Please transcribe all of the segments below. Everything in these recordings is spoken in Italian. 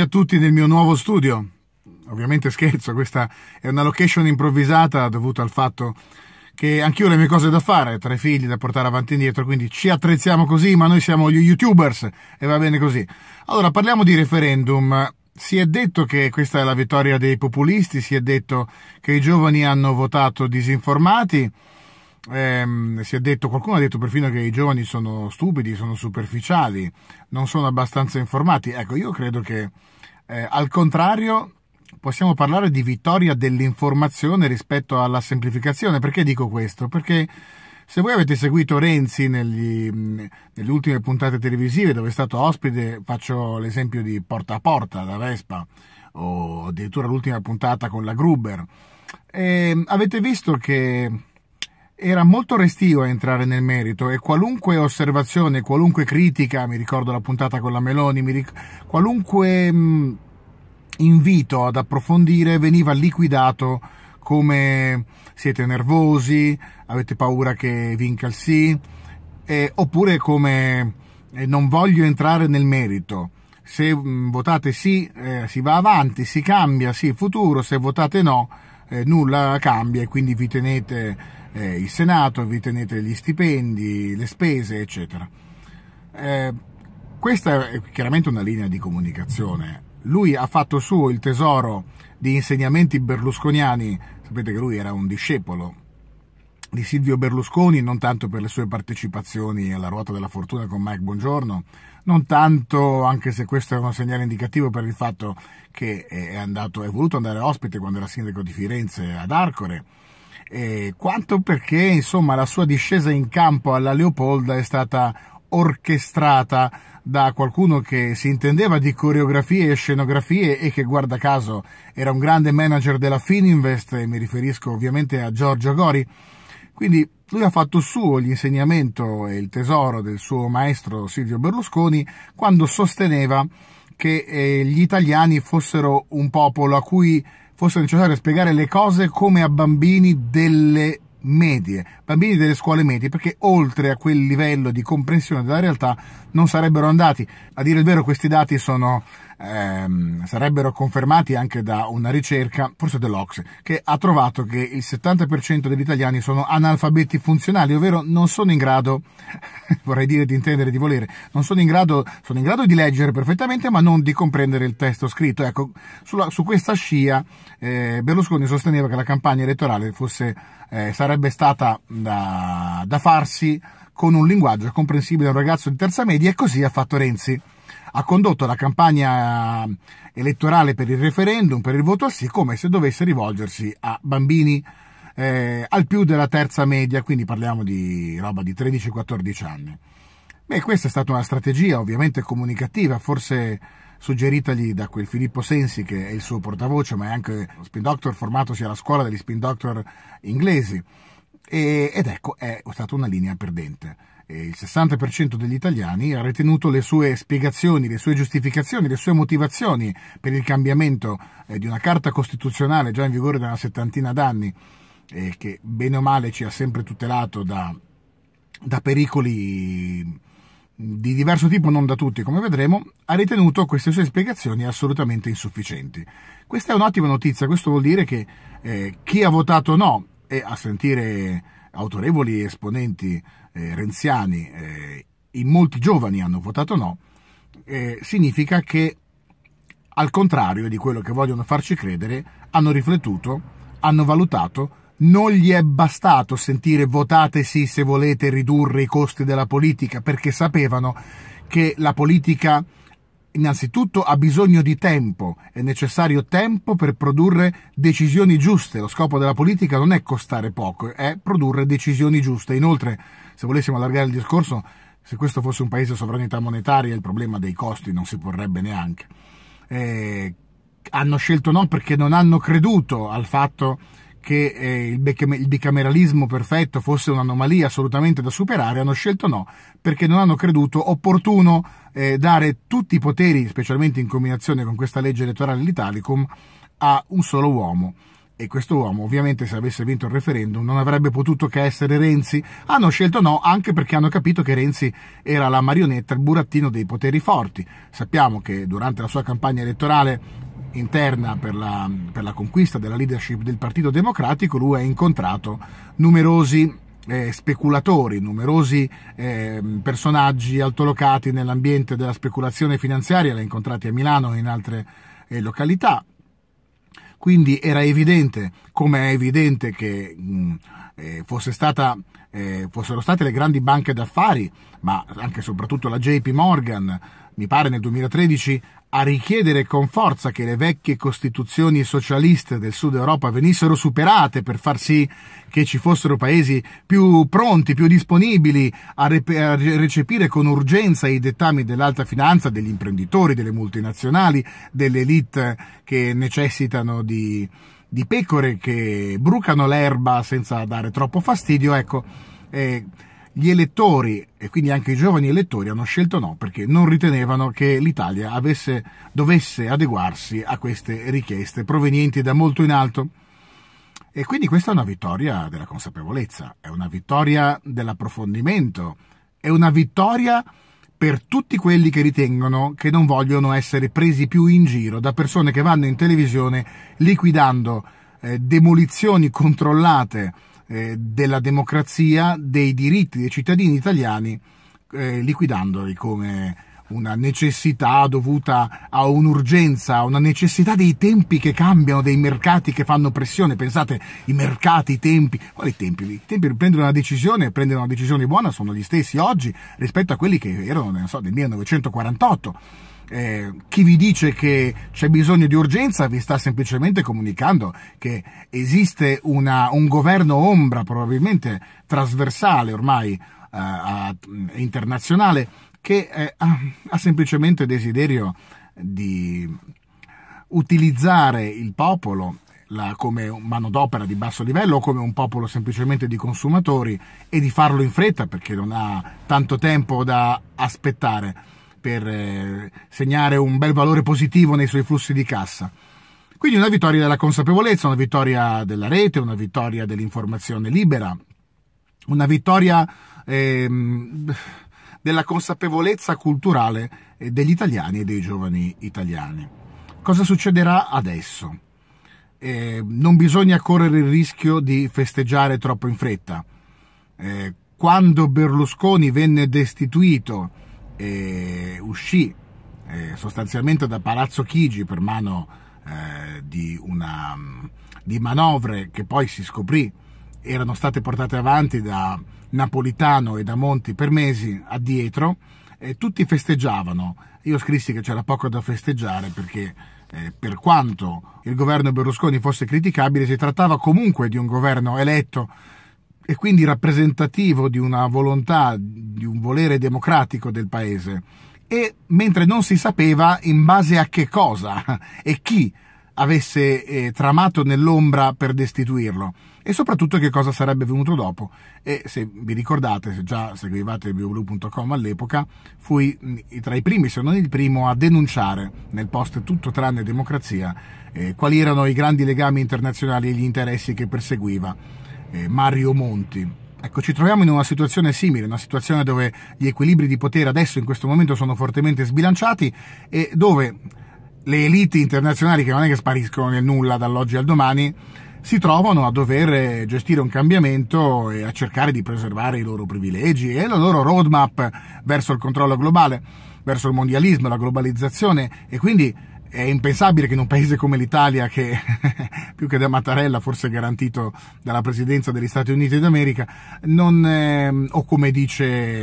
a tutti del mio nuovo studio. Ovviamente scherzo, questa è una location improvvisata dovuta al fatto che anch'io ho le mie cose da fare, tre figli da portare avanti e indietro, quindi ci attrezziamo così, ma noi siamo gli youtubers e va bene così. Allora, parliamo di referendum. Si è detto che questa è la vittoria dei populisti, si è detto che i giovani hanno votato disinformati ehm, si è detto, qualcuno ha detto perfino che i giovani sono stupidi, sono superficiali, non sono abbastanza informati. Ecco, io credo che eh, al contrario possiamo parlare di vittoria dell'informazione rispetto alla semplificazione. Perché dico questo? Perché se voi avete seguito Renzi negli, nelle ultime puntate televisive dove è stato ospite, faccio l'esempio di Porta a Porta da Vespa o addirittura l'ultima puntata con la Gruber, ehm, avete visto che era molto restio a entrare nel merito e qualunque osservazione, qualunque critica, mi ricordo la puntata con la Meloni, qualunque mh, mm, invito ad approfondire veniva liquidato come siete nervosi, avete paura che vinca il sì, eh, oppure come eh, non voglio entrare nel merito. Se mh, mm, votate sì, eh, si va avanti, si cambia, sì, futuro, se votate no, eh, nulla cambia e quindi vi tenete eh, il Senato, vi tenete gli stipendi, le spese, eccetera. Eh, questa è chiaramente una linea di comunicazione. Lui ha fatto suo il tesoro di insegnamenti berlusconiani, sapete che lui era un discepolo di Silvio Berlusconi, non tanto per le sue partecipazioni alla ruota della fortuna con Mike Buongiorno, non tanto, anche se questo è un segnale indicativo per il fatto che è, andato, è voluto andare ospite quando era sindaco di Firenze ad Arcore, eh, quanto perché insomma, la sua discesa in campo alla Leopolda è stata orchestrata da qualcuno che si intendeva di coreografie e scenografie e che guarda caso era un grande manager della Fininvest e mi riferisco ovviamente a Giorgio Gori. Quindi lui ha fatto suo l'insegnamento e il tesoro del suo maestro Silvio Berlusconi quando sosteneva che eh, gli italiani fossero un popolo a cui fosse necessario spiegare le cose come a bambini delle medie, bambini delle scuole medie perché oltre a quel livello di comprensione della realtà non sarebbero andati. A dire il vero questi dati sono, ehm, sarebbero confermati anche da una ricerca, forse dell'Ox, che ha trovato che il 70% degli italiani sono analfabeti funzionali, ovvero non sono in grado, vorrei dire di intendere, di volere, non sono in grado, sono in grado di leggere perfettamente ma non di comprendere il testo scritto. Ecco, sulla, su questa scia eh, Berlusconi sosteneva che la campagna elettorale fosse, eh, sarebbe stata da, da farsi con un linguaggio comprensibile a un ragazzo di terza media e così ha fatto Renzi. Ha condotto la campagna elettorale per il referendum, per il voto al sì, come se dovesse rivolgersi a bambini eh, al più della terza media, quindi parliamo di roba di 13-14 anni. Beh, questa è stata una strategia ovviamente comunicativa, forse suggeritagli da quel Filippo Sensi che è il suo portavoce, ma è anche spin doctor formatosi alla scuola degli spin doctor inglesi e, ed ecco, è stata una linea perdente. E il 60% degli italiani ha ritenuto le sue spiegazioni, le sue giustificazioni, le sue motivazioni per il cambiamento eh, di una carta costituzionale già in vigore da una settantina d'anni, eh, che bene o male ci ha sempre tutelato da, da pericoli di diverso tipo, non da tutti, come vedremo, ha ritenuto queste sue spiegazioni assolutamente insufficienti. Questa è un'ottima notizia, questo vuol dire che eh, chi ha votato no e a sentire autorevoli esponenti eh, renziani, eh, in molti giovani hanno votato no, eh, significa che al contrario di quello che vogliono farci credere, hanno riflettuto, hanno valutato, non gli è bastato sentire votate sì se volete ridurre i costi della politica perché sapevano che la politica innanzitutto ha bisogno di tempo, è necessario tempo per produrre decisioni giuste. Lo scopo della politica non è costare poco, è produrre decisioni giuste. Inoltre, se volessimo allargare il discorso, se questo fosse un paese a sovranità monetaria, il problema dei costi non si porrebbe neanche. Eh, hanno scelto no perché non hanno creduto al fatto che eh, il, bicameralismo perfetto fosse un'anomalia assolutamente da superare, hanno scelto no, perché non hanno creduto opportuno eh, dare tutti i poteri, specialmente in combinazione con questa legge elettorale l'Italicum, a un solo uomo. E questo uomo, ovviamente, se avesse vinto il referendum, non avrebbe potuto che essere Renzi. Hanno scelto no, anche perché hanno capito che Renzi era la marionetta, il burattino dei poteri forti. Sappiamo che durante la sua campagna elettorale interna per la, per la conquista della leadership del Partito Democratico, lui ha incontrato numerosi eh, speculatori, numerosi eh, personaggi altolocati nell'ambiente della speculazione finanziaria, l'ha incontrati a Milano e in altre eh, località. Quindi era evidente, come è evidente che mh, mm, eh, stata, eh, fossero state le grandi banche d'affari, ma anche e soprattutto la JP Morgan, mi pare nel 2013 a richiedere con forza che le vecchie costituzioni socialiste del sud Europa venissero superate per far sì che ci fossero paesi più pronti, più disponibili a, recepire con urgenza i dettami dell'alta finanza, degli imprenditori, delle multinazionali, delle elite che necessitano di, di pecore, che brucano l'erba senza dare troppo fastidio, ecco, eh, gli elettori, e quindi anche i giovani elettori, hanno scelto no perché non ritenevano che l'Italia avesse, dovesse adeguarsi a queste richieste provenienti da molto in alto. E quindi questa è una vittoria della consapevolezza, è una vittoria dell'approfondimento, è una vittoria per tutti quelli che ritengono che non vogliono essere presi più in giro da persone che vanno in televisione liquidando eh, demolizioni controllate eh, della democrazia, dei diritti dei cittadini italiani, eh, liquidandoli come una necessità dovuta a un'urgenza, a una necessità dei tempi che cambiano, dei mercati che fanno pressione. Pensate, i mercati, i tempi, quali tempi? I tempi per prendere una decisione, prendere una decisione buona sono gli stessi oggi rispetto a quelli che erano, non so, nel 1948. Eh, chi vi dice che c'è bisogno di urgenza vi sta semplicemente comunicando che esiste una, un governo ombra, probabilmente trasversale ormai eh, internazionale, che eh, ha semplicemente desiderio di utilizzare il popolo la, come manodopera di basso livello o come un popolo semplicemente di consumatori e di farlo in fretta perché non ha tanto tempo da aspettare per eh, segnare un bel valore positivo nei suoi flussi di cassa. Quindi una vittoria della consapevolezza, una vittoria della rete, una vittoria dell'informazione libera, una vittoria... Ehm, della consapevolezza culturale eh, degli italiani e dei giovani italiani. Cosa succederà adesso? Eh, non bisogna correre il rischio di festeggiare troppo in fretta. Eh, quando Berlusconi venne destituito e uscì eh, sostanzialmente da Palazzo Chigi per mano eh, di, una, mm, di manovre che poi si scoprì erano state portate avanti da Napolitano e da Monti per mesi addietro, eh, tutti festeggiavano. Io scrissi che c'era poco da festeggiare perché eh, per quanto il governo Berlusconi fosse criticabile, si trattava comunque di un governo eletto e quindi rappresentativo di una volontà, di un volere democratico del paese. E mentre non si sapeva in base a che cosa e chi avesse eh, tramato nell'ombra per destituirlo e soprattutto che cosa sarebbe venuto dopo. E se vi ricordate, se già seguivate www.com all'epoca, fui mm, tra i primi, se non il primo, a denunciare nel post Tutto tranne democrazia eh, quali erano i grandi legami internazionali e gli interessi che perseguiva eh, Mario Monti. Ecco, ci troviamo in una situazione simile, una situazione dove gli equilibri di potere adesso in questo momento sono fortemente sbilanciati e dove le elite internazionali, che non è che spariscono nel nulla dall'oggi al domani, si trovano a dover eh, gestire un cambiamento e a cercare di preservare i loro privilegi e la loro roadmap verso il controllo globale, verso il mondialismo, la globalizzazione e quindi è impensabile che in un paese come l'Italia, che più che da Mattarella forse è garantito dalla presidenza degli Stati Uniti d'America, non, eh, o come dice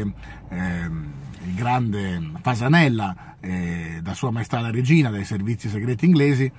eh, il grande Fasanella, eh, da sua maestà la regina dai servizi segreti inglesi,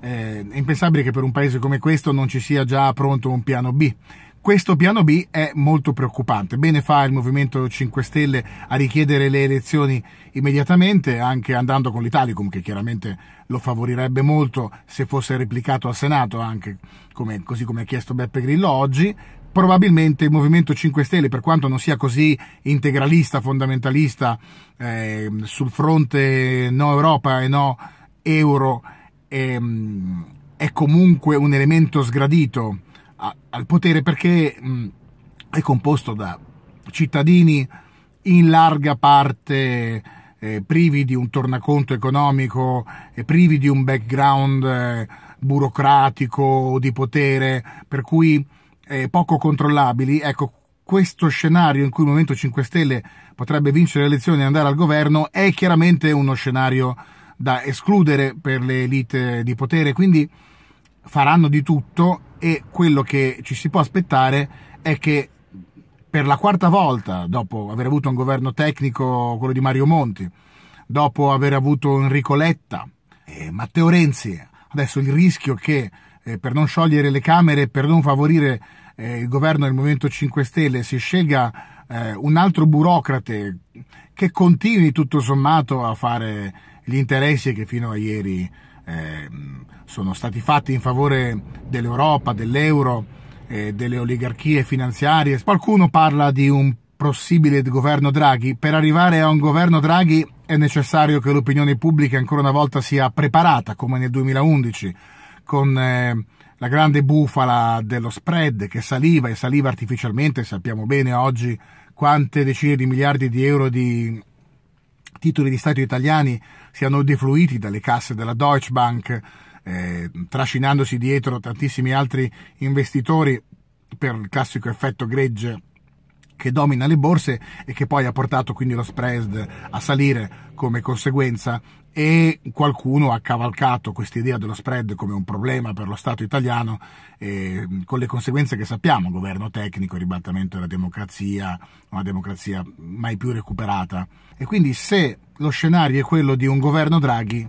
eh, è impensabile che per un paese come questo non ci sia già pronto un piano B. Questo piano B è molto preoccupante. Bene fa il Movimento 5 Stelle a richiedere le elezioni immediatamente, anche andando con l'Italicum, che chiaramente lo favorirebbe molto se fosse replicato al Senato, anche come, così come ha chiesto Beppe Grillo oggi, probabilmente il Movimento 5 Stelle, per quanto non sia così integralista, fondamentalista eh, sul fronte no Europa e no euro, ehm, è comunque un elemento sgradito a, al potere perché mh, è composto da cittadini in larga parte eh, privi di un tornaconto economico, e privi di un background eh, burocratico o di potere, per cui eh, poco controllabili, ecco, questo scenario in cui il Movimento 5 Stelle potrebbe vincere le elezioni e andare al governo è chiaramente uno scenario da escludere per le elite di potere, quindi faranno di tutto e quello che ci si può aspettare è che per la quarta volta, dopo aver avuto un governo tecnico, quello di Mario Monti, dopo aver avuto Enrico Letta, e Matteo Renzi, adesso il rischio che eh, per non sciogliere le Camere, per non favorire eh, il governo del Movimento 5 Stelle, si scelga eh, un altro burocrate che continui tutto sommato a fare gli interessi che fino a ieri ehm, sono stati fatti in favore dell'Europa, dell'euro, eh, delle oligarchie finanziarie. Qualcuno parla di un possibile governo Draghi. Per arrivare a un governo Draghi è necessario che l'opinione pubblica ancora una volta sia preparata, come nel 2011 con eh, la grande bufala dello spread che saliva e saliva artificialmente, sappiamo bene oggi quante decine di miliardi di euro di titoli di Stato italiani siano defluiti dalle casse della Deutsche Bank, eh, trascinandosi dietro tantissimi altri investitori per il classico effetto gregge che domina le borse e che poi ha portato quindi lo spread a salire come conseguenza e qualcuno ha cavalcato questa idea dello spread come un problema per lo Stato italiano eh, con le conseguenze che sappiamo, governo tecnico, ribaltamento della democrazia, una democrazia mai più recuperata. E quindi se lo scenario è quello di un governo Draghi,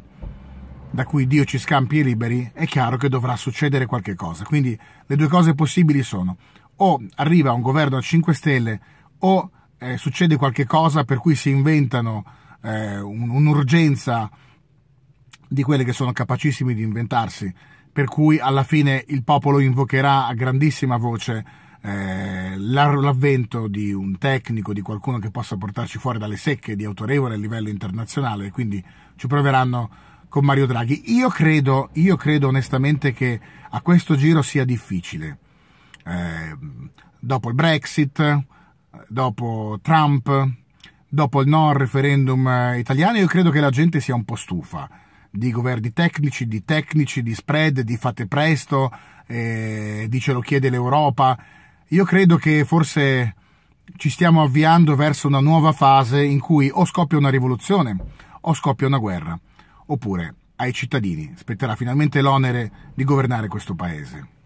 da cui Dio ci scampi e liberi, è chiaro che dovrà succedere qualche cosa. Quindi le due cose possibili sono o arriva un governo a 5 Stelle o eh, succede qualche cosa per cui si inventano eh, un'urgenza di quelle che sono capacissimi di inventarsi, per cui alla fine il popolo invocherà a grandissima voce eh, l'avvento di un tecnico, di qualcuno che possa portarci fuori dalle secche di autorevole a livello internazionale, quindi ci proveranno con Mario Draghi. Io credo, io credo onestamente che a questo giro sia difficile. Eh, dopo il Brexit, dopo Trump, dopo il no al referendum eh, italiano, io credo che la gente sia un po' stufa di governi tecnici, di tecnici, di spread, di fate presto, eh, di ce lo chiede l'Europa. Io credo che forse ci stiamo avviando verso una nuova fase in cui o scoppia una rivoluzione o scoppia una guerra, oppure ai cittadini spetterà finalmente l'onere di governare questo paese.